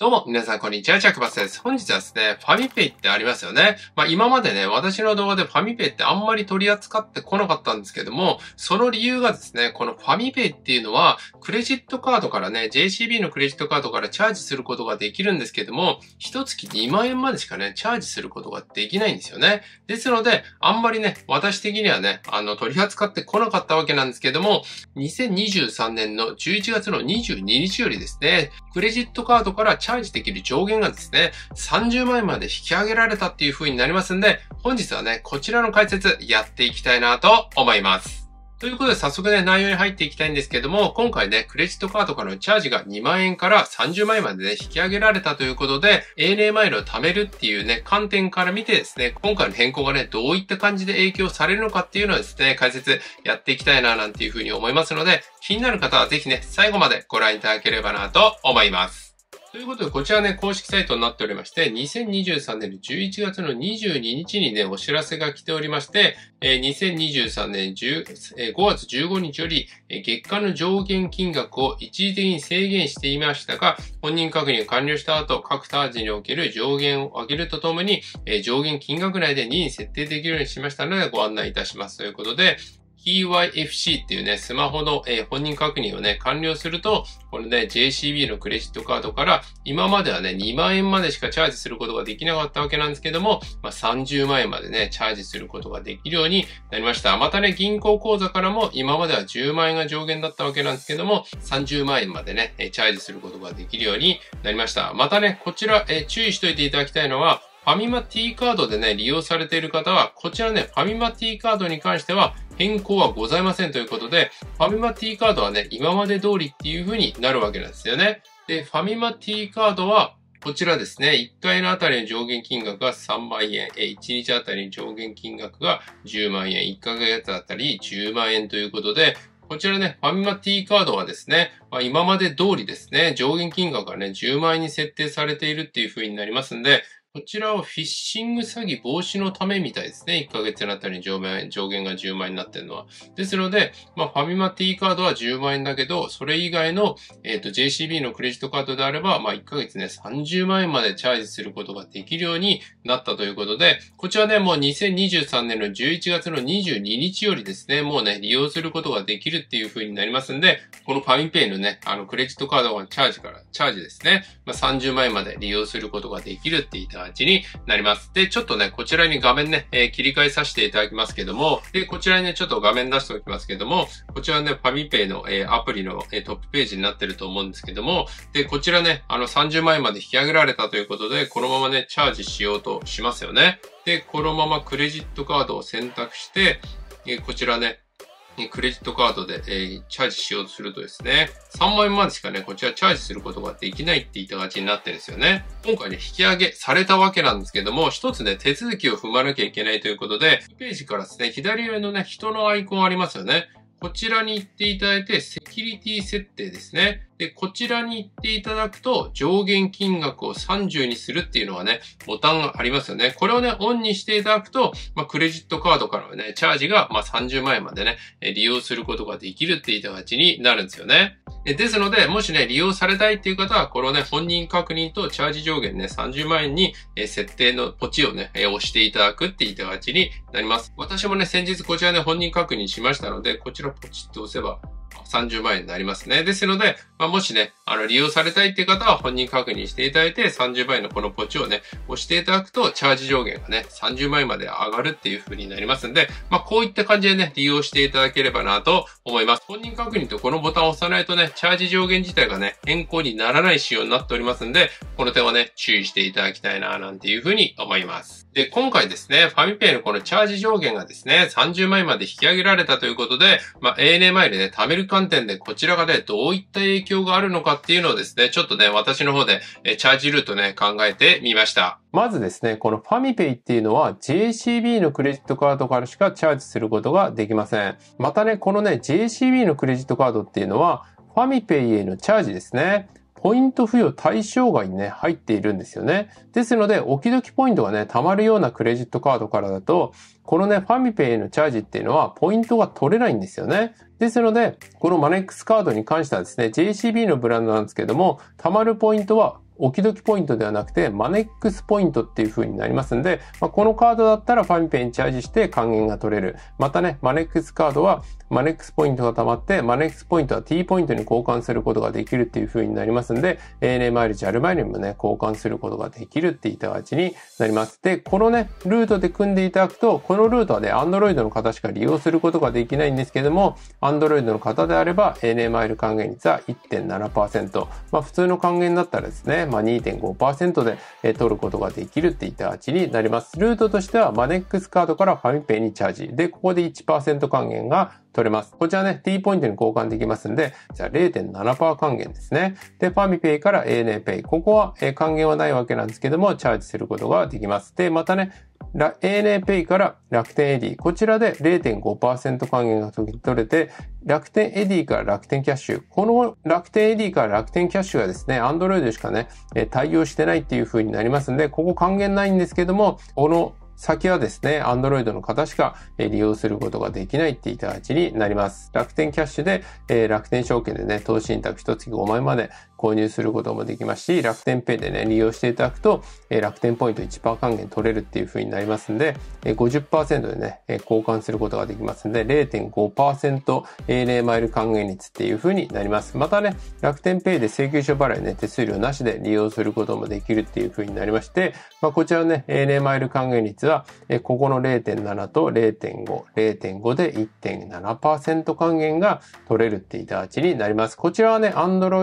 どうも、皆さん、こんにちは。チャクバスです。本日はですね、ファミペイってありますよね。まあ、今までね、私の動画でファミペイってあんまり取り扱ってこなかったんですけども、その理由がですね、このファミペイっていうのは、クレジットカードからね、JCB のクレジットカードからチャージすることができるんですけども、一月2万円までしかね、チャージすることができないんですよね。ですので、あんまりね、私的にはね、あの、取り扱ってこなかったわけなんですけども、2023年の11月の22日よりですね、クレジットカードからチャージできる上限がですね、30万円まで引き上げられたっていう風になりますんで、本日はね、こちらの解説やっていきたいなと思います。ということで早速ね、内容に入っていきたいんですけども、今回ね、クレジットカードからのチャージが2万円から30万円までね、引き上げられたということで、ANA マイルを貯めるっていうね、観点から見てですね、今回の変更がね、どういった感じで影響されるのかっていうのはですね、解説やっていきたいななんていうふうに思いますので、気になる方はぜひね、最後までご覧いただければなと思います。ということで、こちらね、公式サイトになっておりまして、2023年の11月の22日にね、お知らせが来ておりまして、えー、2023年10、えー、5月15日より、えー、月間の上限金額を一時的に制限していましたが、本人確認完了した後、各タージにおける上限を上げるとともに、えー、上限金額内で2に設定できるようにしましたので、ご案内いたしますということで、EYFC っていうね、スマホの、えー、本人確認をね、完了すると、これね、JCB のクレジットカードから、今まではね、2万円までしかチャージすることができなかったわけなんですけども、まあ、30万円までね、チャージすることができるようになりました。またね、銀行口座からも、今までは10万円が上限だったわけなんですけども、30万円までね、チャージすることができるようになりました。またね、こちら、えー、注意しておいていただきたいのは、ファミマ T カードでね、利用されている方は、こちらね、ファミマ T カードに関しては変更はございませんということで、ファミマ T カードはね、今まで通りっていう風になるわけなんですよね。で、ファミマ T カードは、こちらですね、1回のあたりの上限金額が3万円、1日あたりの上限金額が10万円、1ヶ月あたり10万円ということで、こちらね、ファミマ T カードはですね、まあ、今まで通りですね、上限金額がね、10万円に設定されているっていう風になりますんで、こちらはフィッシング詐欺防止のためみたいですね。1ヶ月あたり上限上限が10万円になってるのは。ですので、まあ、ファミマ T カードは10万円だけど、それ以外の、えー、と JCB のクレジットカードであれば、まあ、1ヶ月ね、30万円までチャージすることができるようになったということで、こちらね、もう2023年の11月の22日よりですね、もうね、利用することができるっていう風になりますんで、このファミペイのね、あの、クレジットカードはチャージから、チャージですね、まあ、30万円まで利用することができるって言った形になります。で、ちょっとね、こちらに画面ね、えー、切り替えさせていただきますけども、で、こちらにね、ちょっと画面出しておきますけども、こちらね、ファミペイの、えー、アプリの、えー、トップページになってると思うんですけども、で、こちらね、あの30万円まで引き上げられたということで、このままね、チャージしようとしますよね。で、このままクレジットカードを選択して、えこちらね、クレジットカードで、えー、チャージしようとするとですね、3万円までしかね、こちらチャージすることができないって言った形になってるんですよね。今回ね、引き上げされたわけなんですけども、一つね、手続きを踏まなきゃいけないということで、ページからですね、左上のね、人のアイコンありますよね。こちらに行っていただいて、セキュリティ設定ですね。で、こちらに行っていただくと、上限金額を30にするっていうのはね、ボタンがありますよね。これをね、オンにしていただくと、まあ、クレジットカードからはね、チャージが、まあ、30万円までね、利用することができるっていっが形になるんですよね。ですので、もしね、利用されたいっていう方は、これをね、本人確認とチャージ上限ね、30万円に設定のポチをね、押していただくっていっが形になります。私もね、先日こちらね、本人確認しましたので、こちらポチって押せば、30万円になりますね。ですので、まあ、もしね、あの、利用されたいっていう方は本人確認していただいて、30万円のこのポチをね、押していただくと、チャージ上限がね、30万円まで上がるっていう風になりますんで、まあ、こういった感じでね、利用していただければなと思います。本人確認とこのボタンを押さないとね、チャージ上限自体がね、変更にならない仕様になっておりますんで、この点はね、注意していただきたいな、なんていう風に思います。で、今回ですね、ファミペイのこのチャージ上限がですね、30万円まで引き上げられたということで、まあ、ANA 前でね、貯める観点でこちらがね、どういった影響があるのかっていうのをですね、ちょっとね、私の方で、えチャージルートね、考えてみました。まずですね、このファミペイっていうのは JCB のクレジットカードからしかチャージすることができません。またね、このね、JCB のクレジットカードっていうのは、ファミペイへのチャージですね。ポイント付与対象外にね、入っているんですよね。ですので、置き時ポイントがね、溜まるようなクレジットカードからだと、このね、ファミペイへのチャージっていうのは、ポイントが取れないんですよね。ですので、このマネックスカードに関してはですね、JCB のブランドなんですけども、溜まるポイントは置き時ポイントではなくて、マネックスポイントっていう風になりますんで、まあ、このカードだったらファミペにチャージして還元が取れる。またね、マネックスカードは、マネックスポイントが溜まって、マネックスポイントは T ポイントに交換することができるっていう風になりますんで、ANA マイル、JAL マイルにもね、交換することができるっていったちになります。で、このね、ルートで組んでいただくと、このルートはね、Android の方しか利用することができないんですけども、Android の方であれば、ANA マイル還元率は1.7%。まあ、普通の還元だったらですね、まあ、2.5%で、え取ることができるっていった形になります。ルートとしては、マネックスカードからファミペイにチャージ。で、ここで1%還元が取れます。こちらね、T ポイントに交換できますんで、じゃあ0.7%還元ですね。で、ファミペイから ANA ペイ。ここは、え還元はないわけなんですけども、チャージすることができます。で、またね、ANAPay から楽天エディ。こちらで0.5%還元が取れて、楽天エディから楽天キャッシュ。この楽天エディから楽天キャッシュがですね、Android しかね、対応してないっていう風になりますんで、ここ還元ないんですけども、この先はですね、Android の方しか利用することができないっていった形になります。楽天キャッシュで、え楽天証券でね、投資信託1月5万円まで購入することもできますし、楽天ペイでね、利用していただくと、え楽天ポイント1%還元取れるっていう風になりますんで、え50%でね、え交換することができますんで、0.5%英霊マイル還元率っていう風になります。またね、楽天ペイで請求書払いね、手数料なしで利用することもできるっていう風になりまして、まあ、こちらのね、英霊マイル還元率は、えここの0.7と0.5、0.5で1.7%還元が取れるっていう形になります。こちらはね、Android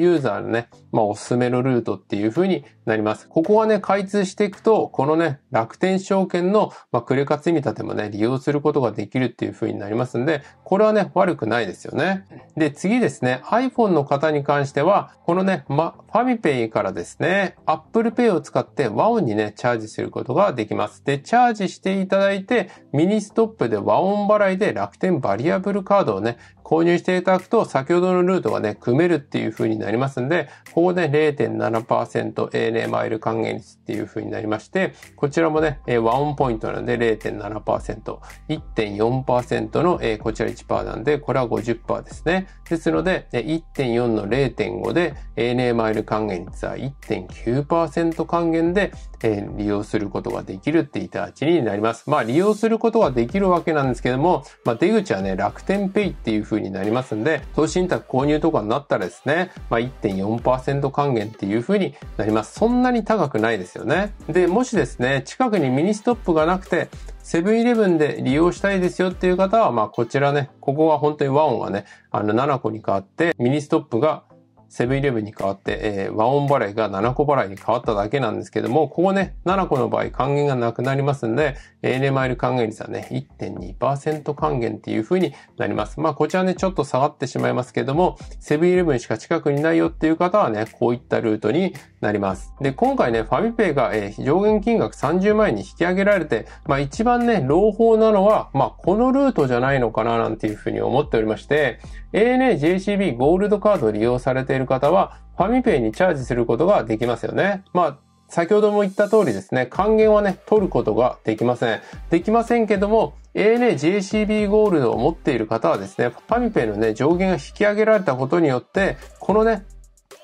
ユーザーあるね。まあ、おすすめのルートっていう風になります。ここはね、開通していくと、このね、楽天証券の、まあ、クレカ積み立てもね、利用することができるっていう風になりますんで、これはね、悪くないですよね。で、次ですね、iPhone の方に関しては、このね、ま、ファミペイからですね、Apple Pay を使って和音にね、チャージすることができます。で、チャージしていただいて、ミニストップで和音払いで楽天バリアブルカードをね、購入していただくと、先ほどのルートがね、組めるっていう風になりますんで、ここで0.7% n a マイル還元率っていう風になりまして、こちらもね、えー、ワンポイントなんで0.7%、1.4%の、えー、こちら1%なんで、これは50%ですね。ですので、1.4の0.5で ana マイル還元率は1.9%還元で、えー、利用することができるっていた値になります。まあ利用することができるわけなんですけども、まあ出口はね、楽天ペイっていう風になりますんで、投資信託購入とかになったらですね、まあ1.4% 1 0還元っていう風になります。そんなに高くないですよね。で、もしですね、近くにミニストップがなくて、セブンイレブンで利用したいですよっていう方は、まあこちらね、ここは本当にワオンはね、あの7個に変わって、ミニストップがセブンイレブンに変わって、えー、和音払いが7個払いに変わっただけなんですけども、ここね、7個の場合還元がなくなりますんで、ANA マイル還元率はね、1.2%還元っていう風になります。まあ、こちらね、ちょっと下がってしまいますけども、セブンイレブンしか近くにないよっていう方はね、こういったルートになります。で、今回ね、ファミペイが、えー、上限金額30万円に引き上げられて、まあ、一番ね、朗報なのは、まあ、このルートじゃないのかななんていう風に思っておりまして、ANA JCB ゴールドカード利用されているいる方は、ファミペイにチャージすることができますよね。まあ、先ほども言った通りですね、還元はね、取ることができません。できませんけども、ANA JCB ゴールドを持っている方はですね、ファミペイのね、上限が引き上げられたことによって、このね、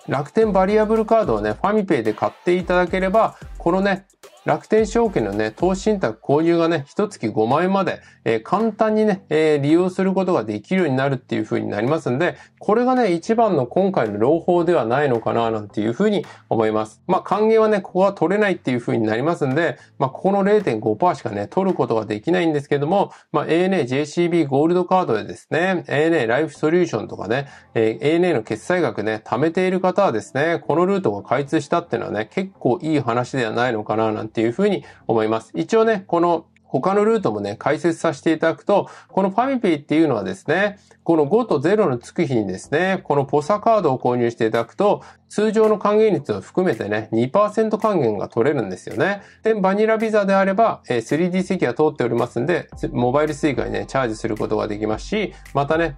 楽天バリアブルカードをね、ファミペイで買っていただければ、このね、楽天証券のね、投資信託購入がね、一月5万円まで、えー、簡単にね、えー、利用することができるようになるっていう風になりますんで、これがね、一番の今回の朗報ではないのかな、なんていう風に思います。まあ、還元はね、ここは取れないっていう風になりますんで、まあ、ここの0.5%しかね、取ることができないんですけども、まあ、ANA JCB ゴールドカードでですね、ANA ライフソリューションとかね、えー、ANA の決済額ね、貯めている方はですね、このルートが開通したっていうのはね、結構いい話ではないのかななんていうふうに思います。一応ね、この他のルートもね、解説させていただくと、このファミピーっていうのはですね、この5と0の月日にですね、このポサカードを購入していただくと、通常の還元率を含めてね、2%還元が取れるんですよね。で、バニラビザであれば、え 3D 席は通っておりますんで、モバイル suica にね、チャージすることができますし、またね、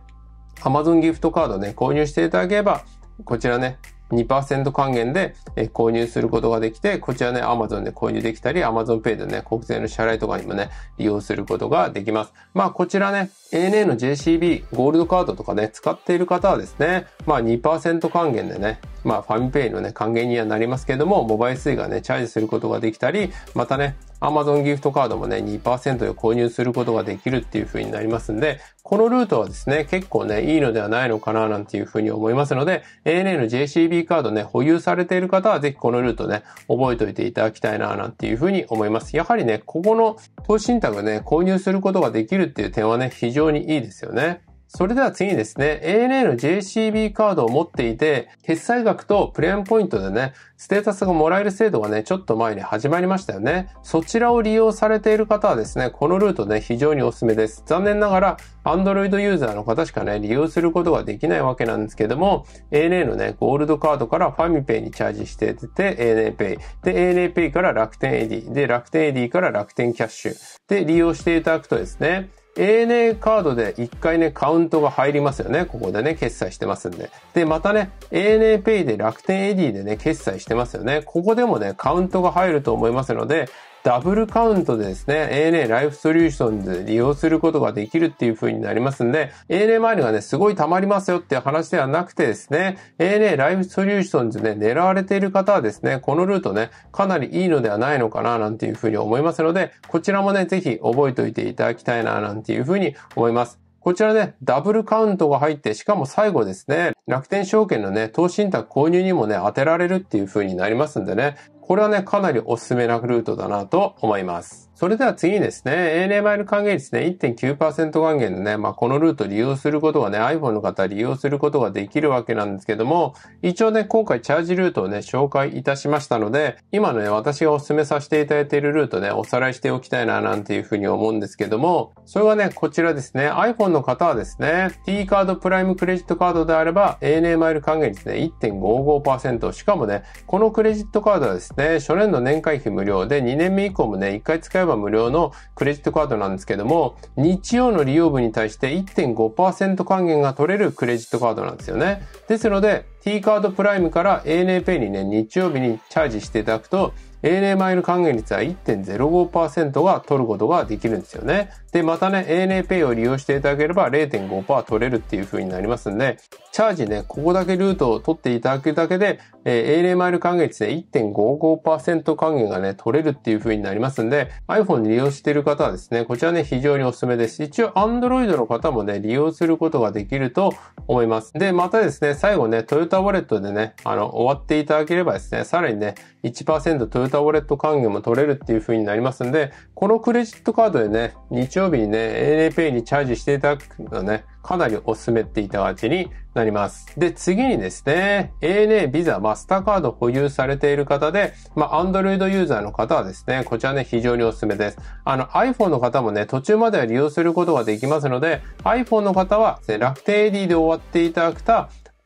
Amazon ギフトカードね、購入していただければ、こちらね、2%還元で、え購入することができて、こちらね、Amazon で購入できたり、Amazon Pay でね、国税の支払いとかにもね、利用することができます。まあ、こちらね、ANA の JCB ゴールドカードとかね、使っている方はですね、まあ2%還元でね、まあファミペイのね、還元にはなりますけれども、モバイル水がね、チャージすることができたり、またね、Amazon ギフトカードもね、2%で購入することができるっていう風になりますんで、このルートはですね、結構ね、いいのではないのかななんていう風に思いますので、ANA の JCB カードね、保有されている方はぜひこのルートね、覚えておいていただきたいななんていう風に思います。やはりね、ここの投資信託ね、購入することができるっていう点はね、非常にいいですよね。それでは次にですね、ANA の JCB カードを持っていて、決済額とプレーンポイントでね、ステータスがもらえる制度がね、ちょっと前に始まりましたよね。そちらを利用されている方はですね、このルートね、非常におすすめです。残念ながら、Android ユーザーの方しかね、利用することができないわけなんですけども、ANA のね、ゴールドカードからファミペイにチャージしてて、ANA ペイ。で、ANA ペイから楽天 AD。で、楽天 AD から楽天キャッシュ。で、利用していただくとですね、ANA カードで一回ね、カウントが入りますよね。ここでね、決済してますんで。で、またね、ANA Pay で楽天エディでね、決済してますよね。ここでもね、カウントが入ると思いますので、ダブルカウントでですね、ANA ライフソリューションで利用することができるっていう風になりますんで、ANA 周りがね、すごい溜まりますよっていう話ではなくてですね、ANA ライフソリューションでね、狙われている方はですね、このルートね、かなりいいのではないのかな、なんていう風に思いますので、こちらもね、ぜひ覚えておいていただきたいな、なんていう風に思います。こちらね、ダブルカウントが入って、しかも最後ですね、楽天証券のね、投資信託購入にもね、当てられるっていう風になりますんでね、これはね、かなりおすすめなルートだなと思います。それでは次にですね、ANA マイル還元率ね、1.9%還元のね、まあ、このルート利用することがね、iPhone の方は利用することができるわけなんですけども、一応ね、今回チャージルートをね、紹介いたしましたので、今のね、私がお勧めさせていただいているルートね、おさらいしておきたいな、なんていうふうに思うんですけども、それはね、こちらですね、iPhone の方はですね、T カードプライムクレジットカードであれば、ANA マイル還元率ね、1.55%、しかもね、このクレジットカードはですね、初年度年会費無料で、2年目以降もね、1回使えばば無料のクレジットカードなんですけども、日曜の利用分に対して1.5%還元が取れるクレジットカードなんですよね。ですので、T カードプライムから ANAPay にね、日曜日にチャージしていただくと、ANA マイル還元率は1.05%が取ることができるんですよね。で、またね、ANAPay を利用していただければ0.5%取れるっていう風になりますんで、チャージね、ここだけルートを取っていただくだけで、えー、a l m ル還元率で1.55%還元がね、取れるっていう風になりますんで、iPhone 利用している方はですね、こちらね、非常におすすめです。一応 Android の方もね、利用することができると思います。で、またですね、最後ね、トヨタウォレットでね、あの、終わっていただければですね、さらにね、1%トヨタウォレット還元も取れるっていう風になりますんで、このクレジットカードでね、日曜日にね、ANAPay にチャージしていただくのね、かなりお勧めっていた形になります。で、次にですね、ANA、Visa、マスターカード保有されている方で、まあ、Android ユーザーの方はですね、こちらね、非常にお勧めです。あの、iPhone の方もね、途中までは利用することができますので、iPhone の方は、ね、楽天 AD で終わっていただくと、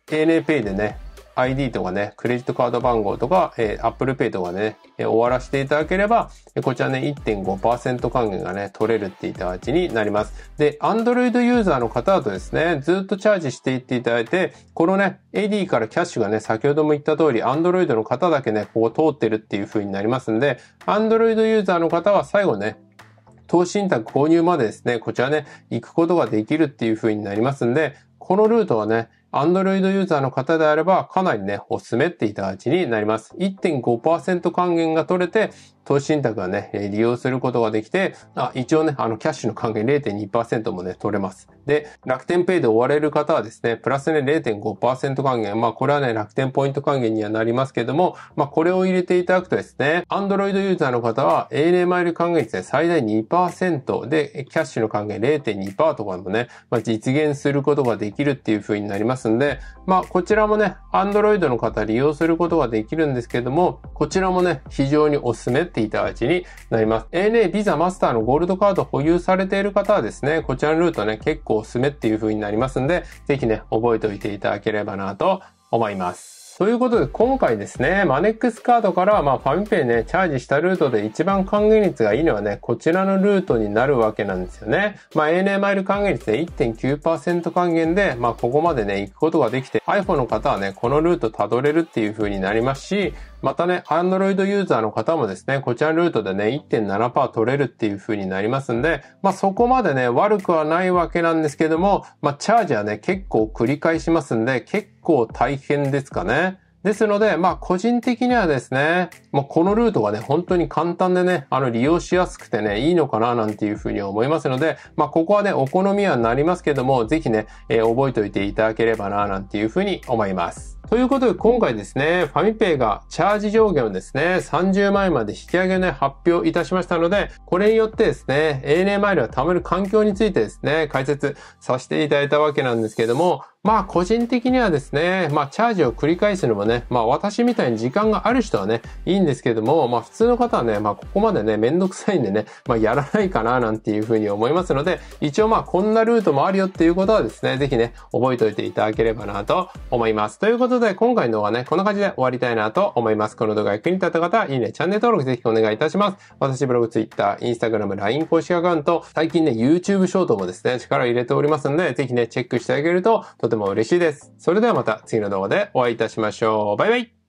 ANA Pay でね、ID とかね、クレジットカード番号とか、えー、Apple Pay とかね、えー、終わらせていただければ、こちらね、1.5%還元がね、取れるっていった形になります。で、Android ユーザーの方だとですね、ずっとチャージしていっていただいて、このね、AD からキャッシュがね、先ほども言った通り、Android の方だけね、ここ通ってるっていう風になりますんで、Android ユーザーの方は最後ね、投資信託購入までですね、こちらね、行くことができるっていう風になりますんで、このルートはね、Android ユーザーの方であれば、かなりね、おすすめっていた形になります。1.5%還元が取れて、投資信託がね、利用することができて、あ一応ね、あの、キャッシュの還元0.2%もね、取れます。で、楽天ペイで追われる方はですね、プラスね、0.5%還元。まあ、これはね、楽天ポイント還元にはなりますけども、まあ、これを入れていただくとですね、Android ユーザーの方は、ANA マイル還元率で最大2%で、キャッシュの還元0.2%とかもね、まあ、実現することができるっていう風になりますんで、まあ、こちらもね、Android の方利用することができるんですけども、こちらもね、非常におすすめていた味になります。ANA ビザマスターのゴールドカード保有されている方はですね、こちらのルートね、結構おすすめっていう風になりますんで、ぜひね、覚えておいていただければなと思います。ということで、今回ですね、マネックスカードからまあ、ファミペイね、チャージしたルートで一番還元率がいいのはね、こちらのルートになるわけなんですよね。まあ、ANA マイル還元率で1.9%還元で、まあ、ここまでね、行くことができて、iPhone の方はね、このルートたどれるっていう風になりますし、またね、Android ユーザーの方もですね、こちらのルートでね、1.7%取れるっていう風になりますんで、まあそこまでね、悪くはないわけなんですけども、まあチャージはね、結構繰り返しますんで、結構大変ですかね。ですので、まあ個人的にはですね、まあこのルートがね、本当に簡単でね、あの利用しやすくてね、いいのかななんていうふうに思いますので、まあここはね、お好みはなりますけども、ぜひね、えー、覚えておいていただければななんていうふうに思います。ということで今回ですね、ファミペイがチャージ上限をですね、30万円まで引き上げの発表いたしましたので、これによってですね、ANA マイルが貯める環境についてですね、解説させていただいたわけなんですけども、まあ個人的にはですね、まあチャージを繰り返すのもね、まあ私みたいに時間がある人はね、いいんですけども、まあ普通の方はね、まあここまでね、めんどくさいんでね、まあやらないかななんていうふうに思いますので、一応まあこんなルートもあるよっていうことはですね、ぜひね、覚えておいていただければなと思います。ということでで、今回の動画ね、こんな感じで終わりたいなと思います。この動画が役に立った方は、いいね、チャンネル登録ぜひお願いいたします。私、ブログ、ツイッター、インスタグラム、LINE 公式アカウント、最近ね、YouTube ショートもですね、力を入れておりますので、ぜひね、チェックしてあげるととても嬉しいです。それではまた次の動画でお会いいたしましょう。バイバイ